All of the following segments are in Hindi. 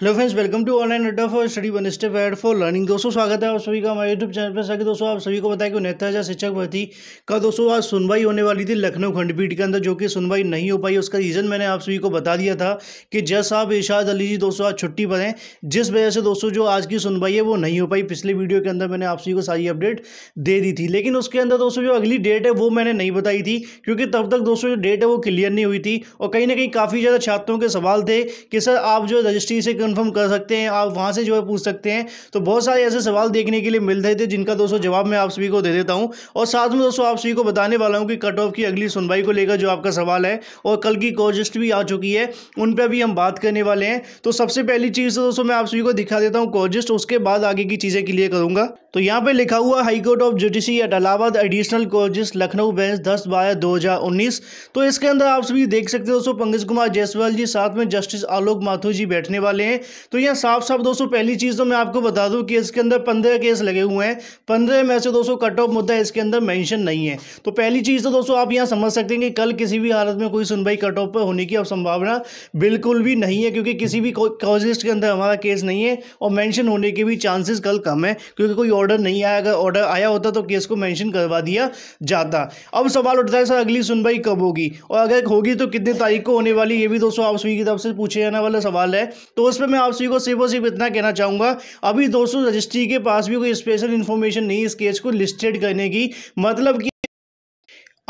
hello friends welcome to online Adda for study one step ahead for learning दोस्तों स्वागत है आप सभी का हमारे यूट्यूब चैनल पर सके दोस्तों आप सभी को बताया कि उनहत्तर हज़ार शिक्षक भर्ती का दोस्तों आज सुनवाई होने वाली थी लखनऊ खंडपीठ के अंदर जो कि सुनवाई नहीं हो पाई उसका रीज़न मैंने आप सभी को बता दिया था कि जज साहब इशाद अली जी दोस्तों आज छुट्टी पर हैं जिस वजह से दोस्तों जो आज की सुनवाई है वो नहीं हो पाई पिछले वीडियो के अंदर मैंने आप सभी को सारी अपडेट दे दी थी लेकिन उसके अंदर दोस्तों जो अगली डेट है वो मैंने नहीं बताई थी क्योंकि तब तक दोस्तों जो डेट है वो क्लियर नहीं हुई थी और कहीं ना कहीं काफ़ी ज़्यादा छात्रों के सवाल थे कि सर आप जो रजिस्ट्री से कंफर्म कर सकते हैं आप वहाँ से जो है पूछ सकते हैं तो बहुत सारे ऐसे सवाल देखने के लिए मिल रहे थे जिनका दोस्तों जवाब मैं आप सभी को दे देता हूँ और साथ में दोस्तों आप सभी को बताने वाला हूँ कि कट ऑफ की अगली सुनवाई को लेकर जो आपका सवाल है और कल की कॉजिस्ट भी आ चुकी है उन पर भी हम बात करने वाले हैं तो सबसे पहली चीज़ तो दोस्तों मैं आप सभी को दिखा देता हूँ कॉजिस्ट उसके बाद आगे की चीज़ें क्लियर करूँगा तो यहाँ पे लिखा हुआ high court of judicature at Allahabad additional कोर्जिस लखनऊ बेंच दस बारह दो हज़ार उन्नीस तो इसके अंदर आप सभी देख सकते हो दोस्तों पंकज कुमार जयसवाल जी साथ में जस्टिस आलोक माथुर जी बैठने वाले हैं तो यहाँ साफ साफ दोस्तों पहली चीज़ तो मैं आपको बता दूँ कि इसके अंदर पंद्रह केस लगे हुए हैं पंद्रह में से दोस्तों कट ऑफ मुद्दा इसके अंदर मैंशन नहीं है तो पहली चीज़ तो दोस्तों आप यहाँ समझ सकते हैं कि कल किसी भी हालत में कोई सुनवाई कट ऑफ पर होने की अब संभावना बिल्कुल भी नहीं है क्योंकि किसी भी कोजिस्ट के अंदर हमारा केस नहीं है और मैंशन होने के भी चांसेस कल कम है क्योंकि कोई ऑर्डर नहीं आया अगर ऑर्डर आया होता तो केस को मैंशन करवा दिया जाता अब सवाल उठता है सर अगली सुनवाई कब होगी और अगर होगी तो कितनी तारीख को होने वाली ये भी दोस्तों आप सभी की तरफ से पूछे जाने वाला सवाल है तो उस पर मैं आप सभी को सिर्फ और सिर्फ इतना कहना चाहूँगा अभी दोस्तों रजिस्ट्री के पास भी कोई स्पेशल इन्फॉर्मेशन नहीं इस केस को लिस्टेड करने की मतलब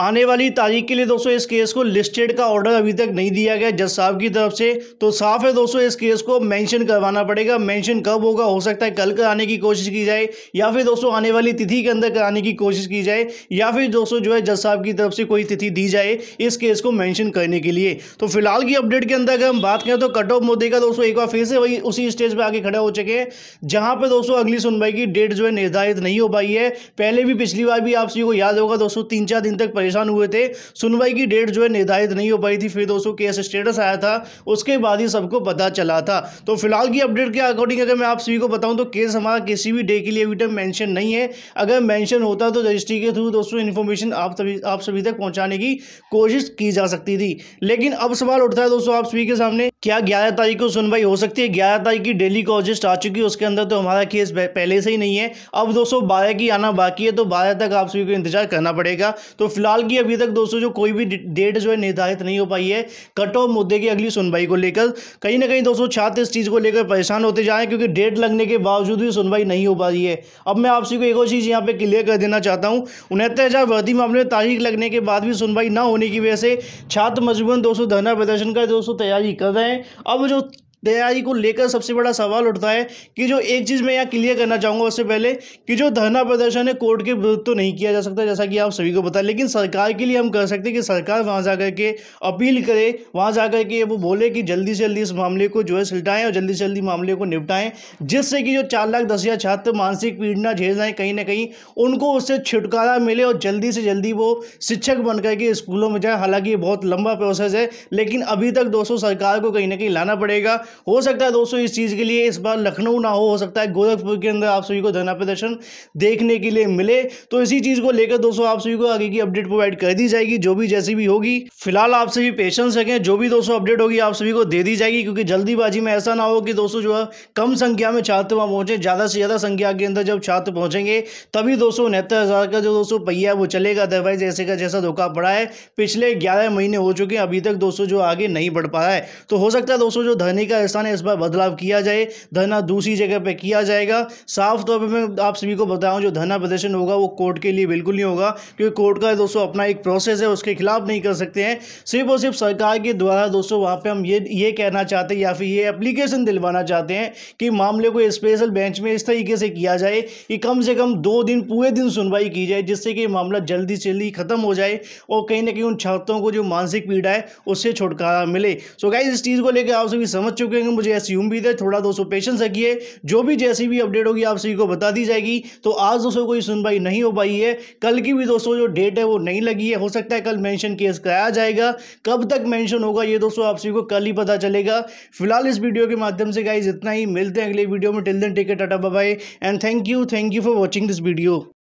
आने वाली तारीख के लिए दोस्तों इस केस को लिस्टेड का ऑर्डर अभी तक नहीं दिया गया जज साहब की तरफ से तो साफ है दोस्तों इस केस को मेंशन करवाना पड़ेगा मेंशन कब होगा हो सकता है कल कराने की कोशिश की जाए या फिर दोस्तों आने वाली तिथि के अंदर कराने की कोशिश की जाए या फिर दोस्तों जो है जज साहब की तरफ से कोई तिथि दी जाए इस केस को मैंशन करने के लिए तो फिलहाल की अपडेट के अंदर अगर हम बात करें तो कट ऑफ मुद्दे का दोस्तों एक बार फिर से वही उसी स्टेज पर आगे खड़ा हो चुके हैं जहां पर दोस्तों अगली सुनवाई की डेट जो है निर्धारित नहीं हो पाई है पहले भी पिछली बार भी आप सभी को याद होगा दोस्तों तीन चार दिन तक परेशान हुए थे सुनवाई की डेट जो है निर्धारित नहीं हो पाई थी फिर दोस्तों केस स्टेटस आया था उसके बाद ही सबको पता चला था तो फिलहाल की अपडेट के अकॉर्डिंग अगर मैं आप सभी को बताऊं तो केस हमारा किसी भी डे के लिए अभी तक मैंशन नहीं है अगर मैंशन होता तो रजिस्ट्री के थ्रू दोस्तों इन्फॉर्मेशन आप सभी आप सभी तक पहुँचाने की कोशिश की जा सकती थी लेकिन अब सवाल उठता है दोस्तों आप सभी के सामने क्या ग्यारह तारीख को सुनवाई हो सकती है ग्यारह तारीख की डेली कॉजिस्ट आ चुकी है उसके अंदर तो हमारा केस पहले से ही नहीं है अब दो सौ बारह की आना बाकी है तो बारह तक आप सभी को इंतजार करना पड़ेगा तो फिलहाल की अभी तक दोस्तों जो कोई भी डेट जो है निर्धारित नहीं हो पाई है कट ऑफ मुद्दे की अगली सुनवाई को लेकर कहीं ना कहीं दोस्तों छात्र इस चीज़ को लेकर परेशान होते जाए क्योंकि डेट लगने के बावजूद भी सुनवाई नहीं हो पा रही है अब मैं आप सभी को एक और चीज़ यहाँ पर क्लियर कर देना चाहता हूँ उनहत्तर हज़ार वर्दी मामले में तारीख लगने के बाद भी सुनवाई न होने की वजह से छात्र मजबूरन दोस्तों धरना प्रदर्शन का दोस्तों तैयारी कर रहे हैं अब जो तैयारी को लेकर सबसे बड़ा सवाल उठता है कि जो एक चीज़ मैं यहाँ क्लियर करना चाहूँगा उससे पहले कि जो धरना प्रदर्शन है कोर्ट के विरुद्ध तो नहीं किया जा सकता जैसा कि आप सभी को पता है लेकिन सरकार के लिए हम कह सकते हैं कि सरकार वहाँ जा के अपील करे वहाँ जा के वो बोले कि जल्दी से जल्दी इस मामले को जो है सिलटाएँ और जल्दी से जल्दी मामले को निपटाएं जिससे कि जो चार लाख दस हज़ार छात्र मानसिक पीड़ना झेल रहे हैं कहीं ना कहीं उनको उससे छुटकारा मिले और जल्दी से जल्दी वो शिक्षक बन करके स्कूलों में जाए हालांकि ये बहुत लंबा प्रोसेस है लेकिन अभी तक दोस्तों सरकार को कहीं ना कहीं लाना पड़ेगा हो सकता है दोस्तों इस चीज़ के लिए इस बार लखनऊ ना हो हो सकता है गोरखपुर के अंदर आप सभी को धरना प्रदर्शन देखने के लिए मिले तो इसी चीज़ को लेकर दोस्तों आप सभी को आगे की अपडेट प्रोवाइड कर दी जाएगी जो भी जैसी भी होगी फिलहाल आप सभी पेशेंस रखें जो भी दोस्तों अपडेट होगी आप सभी को दे दी जाएगी क्योंकि जल्दीबाजी में ऐसा ना हो कि दोस्तों जो है कम संख्या में छात्र वहाँ पहुँचे ज़्यादा से ज़्यादा संख्या के अंदर जब छात्र पहुँचेंगे तभी दोस्तों उनहत्तर का जो दोस्तों पहिया वो चलेगा अदरवाइज ऐसे का जैसा धोखा पड़ा है पिछले ग्यारह महीने हो चुके हैं अभी तक दोस्तों जो आगे नहीं बढ़ पा रहा है तो हो सकता है दोस्तों जो धरने का स्थान है इस बार बदलाव किया जाए धरना दूसरी जगह पर किया जाएगा साफ तौर पर मैं आप सभी को बताऊँ जो धरना प्रदर्शन होगा वो कोर्ट के लिए बिल्कुल नहीं होगा क्योंकि कोर्ट का दोस्तों अपना एक प्रोसेस है उसके खिलाफ नहीं कर सकते हैं सिर्फ और सिर्फ सरकार के द्वारा दोस्तों वहाँ पर हम ये ये कहना चाहते हैं या फिर ये एप्लीकेशन दिलवाना चाहते हैं कि मामले को स्पेशल बेंच में इस तरीके से किया जाए कि कम से कम दो दिन पूरे दिन सुनवाई की जाए जिससे कि मामला जल्दी से जल्दी ख़त्म हो जाए और कहीं ना कहीं उन छात्रों को जो मानसिक पीड़ा है उससे छुटकारा मिले सो so, गाइज इस चीज़ को लेकर आप सभी समझ चुके चुके हैं मुझे ऐसी उम्मीद है थोड़ा दोस्तों पेशेंस रखिए जो भी जैसी भी अपडेट होगी आप सभी को बता दी जाएगी तो आज दोस्तों कोई सुनवाई नहीं हो पाई है कल की भी दोस्तों जो डेट है वो नहीं लगी है हो सकता है कल मैंशन केस कराया जाएगा कब तक मैंशन होगा ये दोस्तों आप सभी को कल ही पता चलेगा फिलहाल इस वीडियो के माध्यम से गाइज इतना ही मिलते हैं अगले वीडियो में टिल दिन टिकट अटा bye and thank you thank you for watching this video